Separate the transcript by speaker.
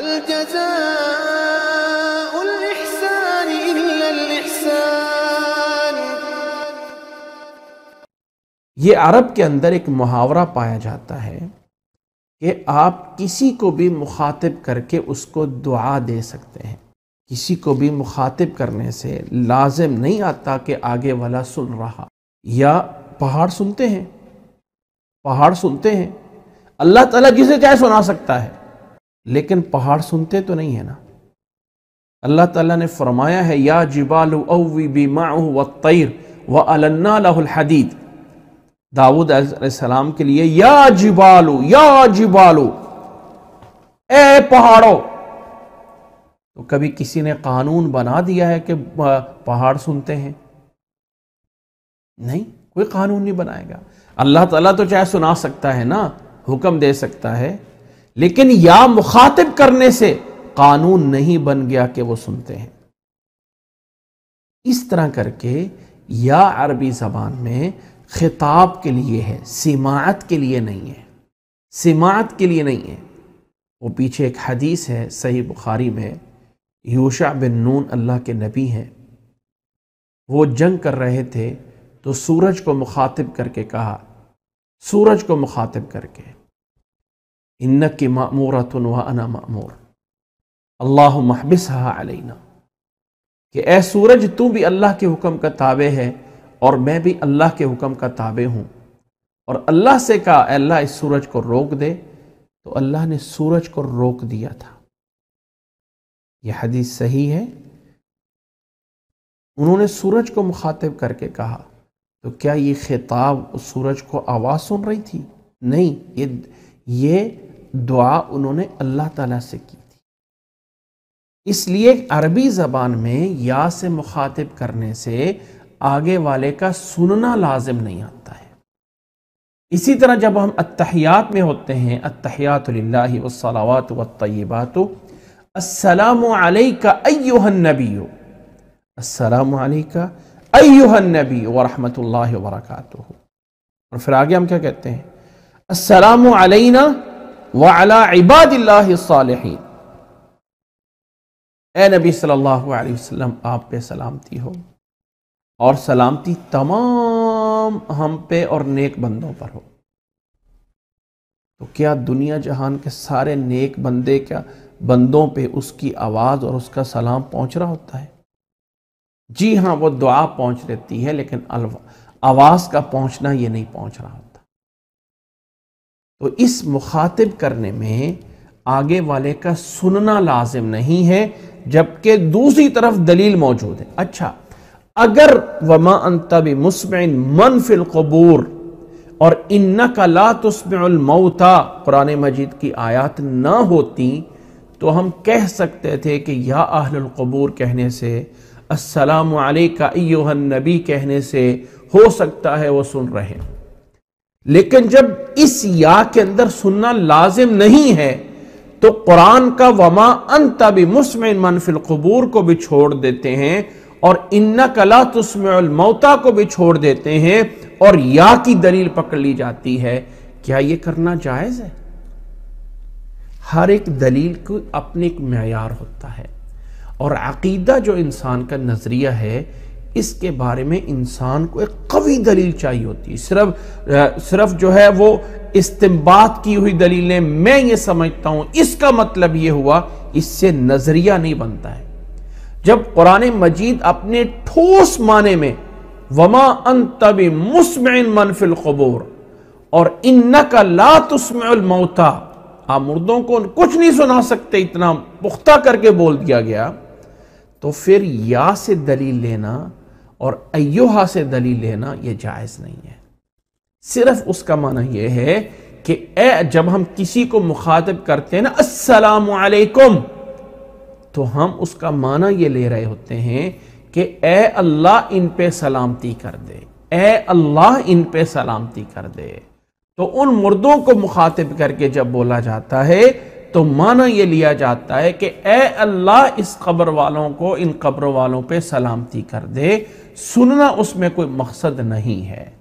Speaker 1: هل جزاء الإحسان إلا الإحسان ये अरब के अंदर एक मुहावरा पाया जाता है कि आप किसी को भी मुखातिब करके उसको दुआ दे सकते हैं किसी को भी मुखातिब करने से लाजिम नहीं आता कि आगे वाला सुन रहा या पहाड़ सुनते हैं पहाड़ सुनते हैं अल्लाह ताला जिसे चाहे सुना सकता है लेकिन पहाड़ सुनते तो नहीं है ना अल्लाह ताला ने फरमाया है या जिबाल अवी बीमा व तैर व अलन्नाहदीद दाऊद सलाम के लिए या जिबालू या जिबालू ए पहाड़ो तो कभी किसी ने कानून बना दिया है कि पहाड़ सुनते हैं नहीं कोई कानून नहीं बनाएगा अल्लाह ताला तो चाहे सुना सकता है ना हुक्म दे सकता है लेकिन या मुखातिब करने से कानून नहीं बन गया कि वो सुनते हैं इस तरह करके या अरबी ज़बान में खिताब के लिए है सिमात के लिए नहीं है सिमात के लिए नहीं है वो पीछे एक हदीस है सही बुखारी में यूशा बिन नून अल्लाह के नबी हैं वो जंग कर रहे थे तो सूरज को मुखातिब करके कहा सूरज को मुखातिब करके इन्नक मामूरा तो अना मामूर अल्लाह महबिस ए सूरज तू भी अल्लाह के हुक्म का ताबे है और मैं भी अल्लाह के हुक्म का ताबे हूँ और अल्लाह से कहा अल्लाह इस सूरज को रोक दे तो अल्लाह ने सूरज को रोक दिया था यह हदीस सही है उन्होंने सूरज को मुखातिब करके कहा तो क्या ये खिताब उस सूरज को आवाज़ सुन रही थी नहीं ये ये दुआ उन्होंने अल्लाह ताला से की थी इसलिए अरबी ज़बान में या से मुखातिब करने से आगे वाले का सुनना लाजिम नहीं आता है इसी तरह जब हम अतहयात में होते हैं अतहयातलात वतबात नबी असलकनबी वरहमत वरक और फिर आगे हम क्या कहते हैं असलना ए नबी सल्लल्लाहु आप पे सलामती हो और सलामती तमाम हम पे और नेक बंदों पर हो तो क्या दुनिया जहान के सारे नेक बंदे क्या बंदों पे उसकी आवाज़ और उसका सलाम पहुंच रहा होता है जी हाँ वो दुआ पहुंच लेती है लेकिन आवाज़ का पहुंचना ये नहीं पहुंच रहा होता तो इस मुखातिब करने में आगे वाले का सुनना लाजिम नहीं है जबकि दूसरी तरफ दलील मौजूद है अच्छा अगर वमा अंतब मुस्म मन फिल कबूर और इन्ना का ला कुरान मजीद की आयात ना होती तो हम कह सकते थे कि या अहलकबूर कहने से असलम का नबी कहने से हो सकता है वो सुन रहे हैं लेकिन जब इस या के अंदर सुनना लाजिम नहीं है तो कुरान का वमा अंत भी मुस्म मनफिल कबूर को भी छोड़ देते हैं और इन्ना कला तुस्मता को भी छोड़ देते हैं और या की दलील पकड़ ली जाती है क्या यह करना जायज है हर एक दलील को अपने एक मैार होता है और अकीदा जो इंसान का नज़रिया है इसके बारे में इंसान को एक कवी दलील चाहिए होती सिर्फ सिर्फ जो है वो इस्तेमाल की हुई दलीलें मैं ये समझता हूं इसका मतलब ये हुआ इससे नजरिया नहीं बनता है जब कुरान मजीद अपने ठोस माने में वमा अंत मुस्मिन मनफिल कबूर और इन्ना का लात उसमता आप मुर्दों को कुछ नहीं सुना सकते इतना पुख्ता करके बोल दिया गया तो फिर या से दलील लेना और अयोहा से दलील लेना यह जायज़ नहीं है सिर्फ उसका माना यह है कि ए जब हम किसी को मुखातब करते हैं ना असलम तो हम उसका माना यह ले रहे होते हैं कि ए अल्लाह इन पे सलामती कर दे ए अल्लाह इन पे सलामती कर दे तो उन मुर्दों को मुखातिब करके जब बोला जाता है तो माना यह लिया जाता है कि ए अल्लाह इस खबर वालों को इन खबरों वालों पर सलामती कर दे सुनना उसमें कोई मकसद नहीं है